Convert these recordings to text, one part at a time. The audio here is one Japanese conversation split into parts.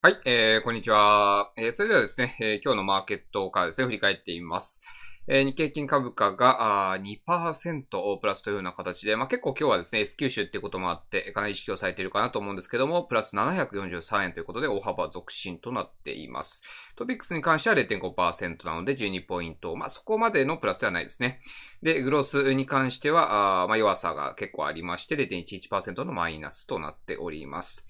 はい、えー、こんにちは。えー、それではですね、えー、今日のマーケットからですね、振り返ってみます。えー、日経金株価があー2%をプラスというような形で、まあ、結構今日はですね、S 九州っていうこともあって、かなり意識をされているかなと思うんですけども、プラス743円ということで大幅続伸となっています。トピックスに関しては0.5%なので12ポイント。まあ、そこまでのプラスではないですね。で、グロスに関しては、あまあ、弱さが結構ありまして、0.11%のマイナスとなっております。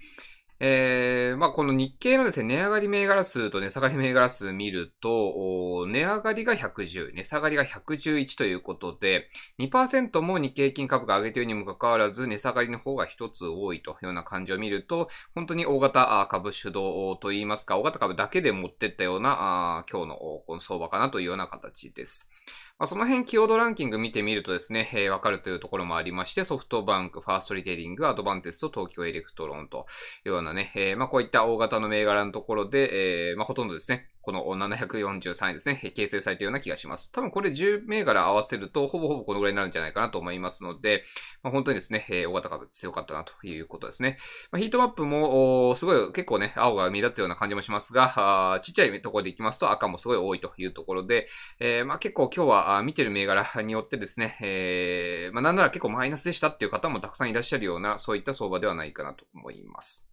えー、まあ、この日経のですね、値上がり銘柄数と値下がり銘柄数見ると、値上がりが110、値下がりが111ということで、2%も日経金株価上げているにもかかわらず、値下がりの方が一つ多いというような感じを見ると、本当に大型株主導といいますか、大型株だけで持ってったような、今日のこの相場かなというような形です。まあ、その辺、キーワードランキング見てみるとですね、えー、わかるというところもありまして、ソフトバンク、ファーストリテイリング、アドバンテスト、東京エレクトロンというようなね、えー、まあ、こういった大型の銘柄のところで、えー、まあ、ほとんどですね、この743円ですね、形成されたような気がします。多分これ10銘柄合わせると、ほぼほぼこのぐらいになるんじゃないかなと思いますので、まあ、本当にですね、えー、大型株強かったなということですね。まあ、ヒートマップも、すごい結構ね、青が目立つような感じもしますが、あちっちゃいところでいきますと赤もすごい多いというところで、えー、まあ結構今日は見てる銘柄によってですね、えー、まあなんなら結構マイナスでしたっていう方もたくさんいらっしゃるような、そういった相場ではないかなと思います。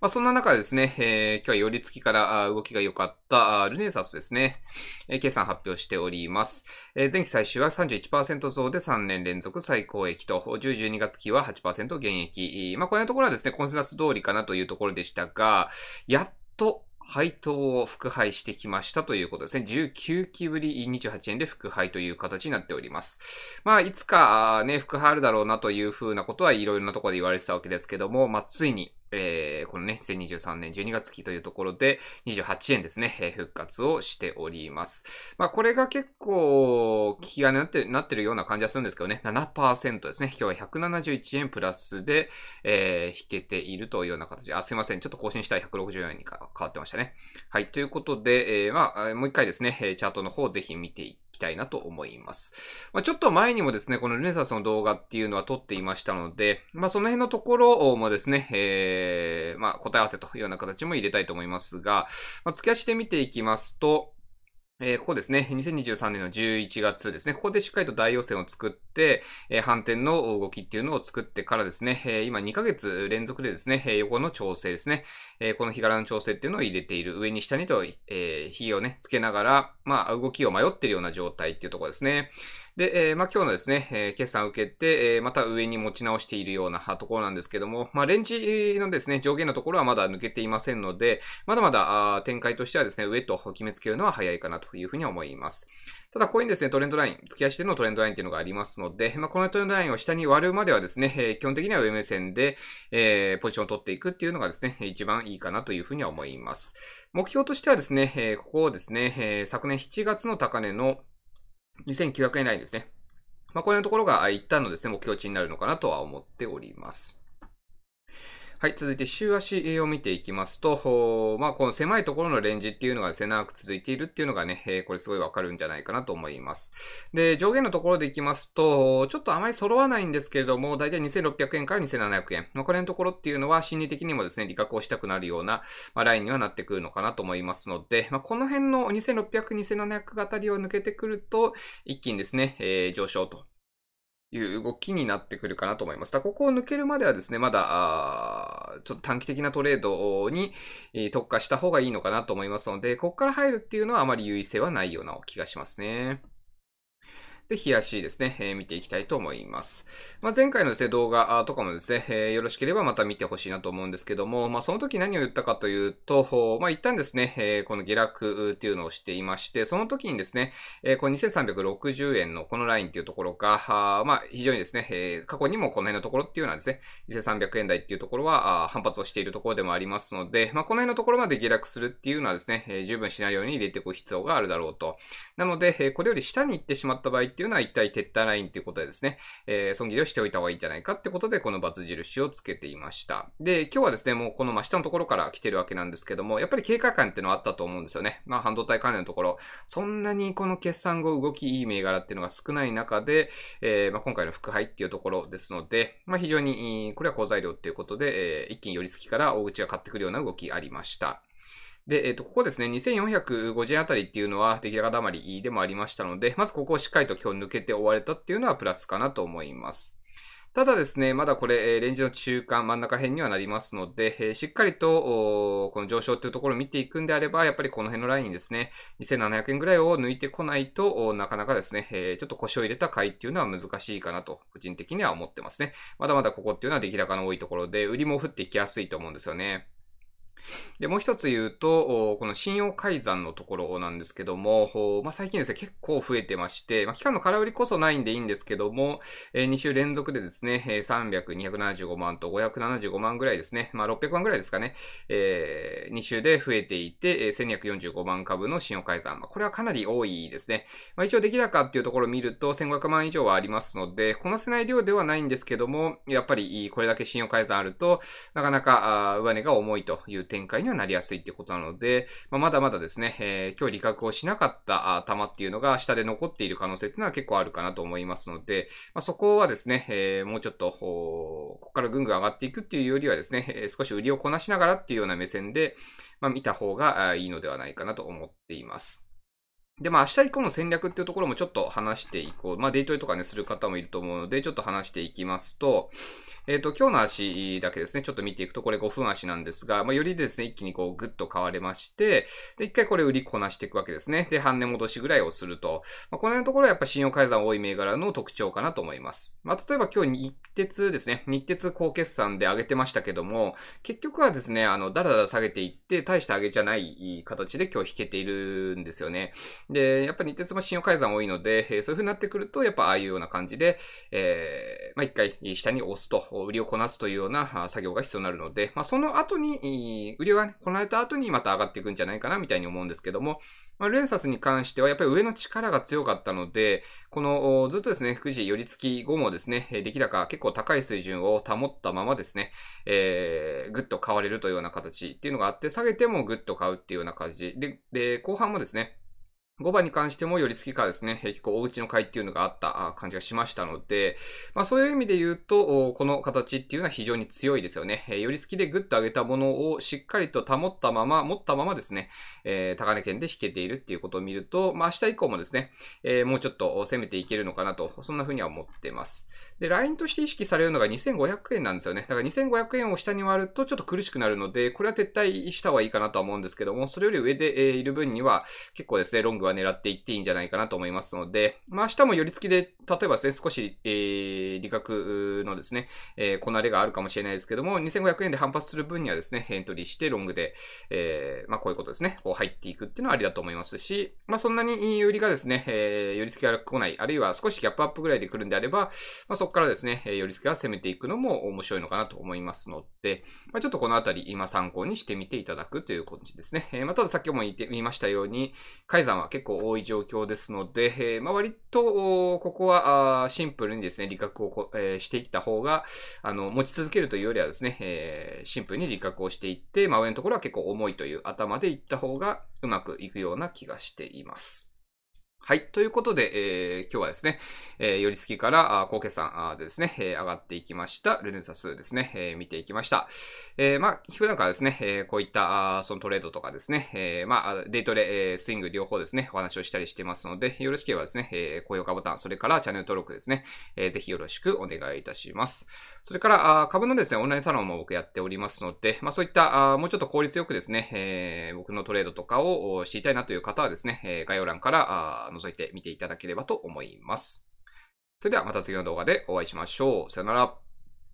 まあ、そんな中ですね、えー、今日は寄り付きから動きが良かったルネサスですね、えー、計算発表しております。えー、前期最終は31%増で3年連続最高益と、10、12月期は8%減益。まあ、このところはですね、コンセナス通りかなというところでしたが、やっと配当を副配してきましたということですね。19期ぶり28円で副配という形になっております。まあ、いつかね、副配あるだろうなというふうなことはいろいろなところで言われてたわけですけども、まあ、ついにえー、このね、2023年12月期というところで、28円ですね、えー、復活をしております。まあ、これが結構、利き金になってなってるような感じはするんですけどね、7%ですね。今日は171円プラスで、えー、引けているというような形で、あ、すいません。ちょっと更新したら164円に変わってましたね。はい、ということで、えー、まあ、もう一回ですね、チャートの方をぜひ見ていきたいなと思います。まあ、ちょっと前にもですね、このルネサスの動画っていうのは撮っていましたので、まあ、その辺のところもですね、えー、まあ、答え合わせというような形も入れたいと思いますが、まあ、付き足て見ていきますと、えここですね、2023年の11月ですね、ここでしっかりと大陽線を作って、え反転の動きっていうのを作ってからですね、え今2ヶ月連続でですね、え横の調整ですね、えこの日柄の調整っていうのを入れている、上に下にと、えー、火をね、つけながら、まあ、動きを迷ってるような状態っていうところですね。で、えー、まあ、今日のですね、えー、決算を受けて、えー、また上に持ち直しているようなところなんですけども、まあ、レンジのですね、上限のところはまだ抜けていませんので、まだまだ展開としてはですね、上と決めつけるのは早いかなというふうに思います。ただ、ここにですね、トレンドライン、付き足でのトレンドラインっていうのがありますので、まあ、このトレンドラインを下に割るまではですね、えー、基本的には上目線で、えー、ポジションを取っていくっていうのがですね、一番いいかなというふうには思います。目標としてはですね、えー、ここをですね、えー、昨年7月の高値の2900円台ですね。まあ、こういうところが一旦のですね、目標値になるのかなとは思っております。はい、続いて週足を見ていきますと、まあ、この狭いところのレンジっていうのがですね、長く続いているっていうのがね、えー、これすごいわかるんじゃないかなと思います。で、上限のところでいきますと、ちょっとあまり揃わないんですけれども、だいたい2600円から2700円。まあ、これのところっていうのは心理的にもですね、利確をしたくなるような、まあ、ラインにはなってくるのかなと思いますので、まあ、この辺の2600、2700あたりを抜けてくると、一気にですね、えー、上昇という動きになってくるかなと思います。だここを抜けるまではですね、まだ、ちょっと短期的なトレードに特化した方がいいのかなと思いますので、ここから入るっていうのはあまり優位性はないような気がしますね。で、冷やしですね、えー、見ていきたいと思います。まあ、前回のですね、動画とかもですね、えー、よろしければまた見てほしいなと思うんですけども、まあ、その時何を言ったかというと、まあ、一旦ですね、えー、この下落っていうのをしていまして、その時にですね、えー、この2360円のこのラインっていうところが、あまあ、非常にですね、えー、過去にもこの辺のところっていうのはですね、2300円台っていうところは反発をしているところでもありますので、まあ、この辺のところまで下落するっていうのはですね、えー、十分シナリオに入れていく必要があるだろうと。なので、えー、これより下に行ってしまった場合っていうっていうのは一体撤退ラインっていうことでですね、えー、損切りをしておいた方がいいんじゃないかってことで、この×印をつけていました。で、今日はですね、もうこの真下のところから来てるわけなんですけども、やっぱり警戒感っていうのはあったと思うんですよね。まあ、半導体関連のところ、そんなにこの決算後動きいい銘柄っていうのが少ない中で、えー、まあ、今回の副配っていうところですので、まあ、非常に、これは好材料っていうことで、えー、一気に寄り付きから大口が買ってくるような動きありました。で、えっ、ー、と、ここですね、2450円あたりっていうのは出来高だまりでもありましたので、まずここをしっかりと今日抜けて終われたっていうのはプラスかなと思います。ただですね、まだこれ、レンジの中間、真ん中辺にはなりますので、えしっかりと、この上昇というところを見ていくんであれば、やっぱりこの辺のラインですね、2700円ぐらいを抜いてこないと、なかなかですね、えちょっと腰を入れた回っていうのは難しいかなと、個人的には思ってますね。まだまだここっていうのは出来高の多いところで、売りも降っていきやすいと思うんですよね。で、もう一つ言うと、この信用改ざんのところなんですけども、まあ、最近ですね、結構増えてまして、まあ、期間の空売りこそないんでいいんですけども、えー、2週連続でですね、300、275万と575万ぐらいですね、まあ、600万ぐらいですかね、えー、2週で増えていて、1245万株の信用改ざん。まあ、これはかなり多いですね。まあ、一応出来高っていうところを見ると、1500万以上はありますので、こなせない量ではないんですけども、やっぱりこれだけ信用改ざんあると、なかなか上値が重いという展開にはなりやすいってことなので、まあ、まだまだですね、えー、今日利確をしなかった球っていうのが下で残っている可能性っていうのは結構あるかなと思いますので、まあ、そこはですね、えー、もうちょっと、ここからぐんぐん上がっていくっていうよりはですね、えー、少し売りをこなしながらっていうような目線で、まあ、見た方がいいのではないかなと思っています。で、まあ、明日以降の戦略っていうところもちょっと話していこう。まあ、デイトイとかね、する方もいると思うので、ちょっと話していきますと、えっ、ー、と、今日の足だけですね、ちょっと見ていくと、これ5分足なんですが、まあ、よりですね、一気にこう、ぐっと買われまして、で、一回これ売りこなしていくわけですね。で、半値戻しぐらいをすると。まあ、この辺のところはやっぱ信用改ざん多い銘柄の特徴かなと思います。まあ、例えば今日日鉄ですね、日鉄高決算で上げてましたけども、結局はですね、あの、だらだら下げていって、大して上げじゃない形で今日引けているんですよね。で、やっぱり日鉄も信用改ざん多いので、えそういう風になってくると、やっぱああいうような感じで、えー、まあ一回下に押すと、売りをこなすというような作業が必要になるので、まあその後に、売りが、ね、こなれた後にまた上がっていくんじゃないかなみたいに思うんですけども、まあ、ルンサスに関してはやっぱり上の力が強かったので、このずっとですね、富士寄り付き後もですね、出来高結構高い水準を保ったままですね、えー、ぐっと買われるというような形っていうのがあって、下げてもぐっと買うっていうような感じで、で後半もですね、5番に関してもより好きからですね、結構おちの会っていうのがあった感じがしましたので、まあそういう意味で言うと、この形っていうのは非常に強いですよね。より好きでグッと上げたものをしっかりと保ったまま、持ったままですね、えー、高値圏で引けているっていうことを見ると、まあ明日以降もですね、えー、もうちょっと攻めていけるのかなと、そんな風には思ってます。で、ラインとして意識されるのが2500円なんですよね。だから2500円を下に割るとちょっと苦しくなるので、これは撤退した方がいいかなとは思うんですけども、それより上でいる分には結構ですね、ロングはは狙っていっていいんじゃないかなと思いますので、まあ、明日も寄り付きで、例えばですね、少し、えー、利確のですね、えー、こなれがあるかもしれないですけども、2500円で反発する分にはですね、エントリーしてロングで、えー、まあ、こういうことですね、こう入っていくっていうのはありだと思いますし、まあ、そんなに売りがですね、えー、寄り付きが来ない、あるいは少しギャップアップぐらいで来るんであれば、まあ、そこからですね、寄り付きが攻めていくのも面白いのかなと思いますので、まあ、ちょっとこのあたり今参考にしてみていただくという感じですね。えー、まあ、たださっきも言ってみましたように、改ざんは結構多い状況ですので、えー、まあ、割と、ここはシンプルにですね、利確を、えー、していった方が、あの、持ち続けるというよりはですね、えー、シンプルに利確をしていって、まあ、上のところは結構重いという頭でいった方がうまくいくような気がしています。はい。ということで、えー、今日はですね、えー、寄り付きから、あ高決算でですね、えー、上がっていきました、ルネサスですね、えー、見ていきました。えー、まあ、普段からですね、えー、こういった、あそのトレードとかですね、えー、まあ、デイトレ、えー、スイング両方ですね、お話をしたりしてますので、よろしければですね、えー、高評価ボタン、それからチャンネル登録ですね、えー、ぜひよろしくお願いいたします。それから、あ株のですね、オンラインサロンも僕やっておりますので、まあそういった、あもうちょっと効率よくですね、えー、僕のトレードとかを知りたいなという方はですね、えー、概要欄から、あ覗いてみていただければと思います。それではまた次の動画でお会いしましょう。さよなら。